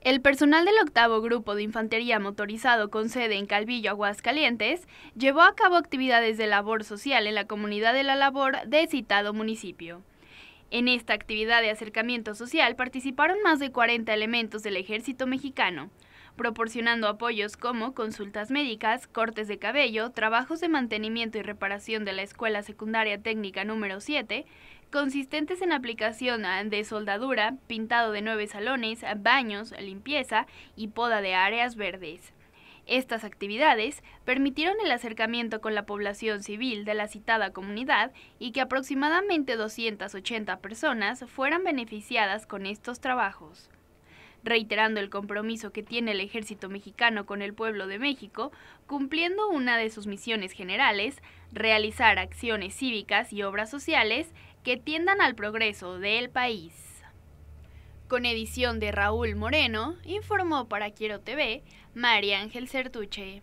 El personal del octavo grupo de infantería motorizado con sede en Calvillo, Aguascalientes, llevó a cabo actividades de labor social en la comunidad de la labor de citado municipio. En esta actividad de acercamiento social participaron más de 40 elementos del ejército mexicano, proporcionando apoyos como consultas médicas, cortes de cabello, trabajos de mantenimiento y reparación de la Escuela Secundaria Técnica número 7, consistentes en aplicación de soldadura, pintado de nueve salones, baños, limpieza y poda de áreas verdes. Estas actividades permitieron el acercamiento con la población civil de la citada comunidad y que aproximadamente 280 personas fueran beneficiadas con estos trabajos reiterando el compromiso que tiene el ejército mexicano con el pueblo de México, cumpliendo una de sus misiones generales, realizar acciones cívicas y obras sociales que tiendan al progreso del país. Con edición de Raúl Moreno, informó para Quiero TV, María Ángel Certuche.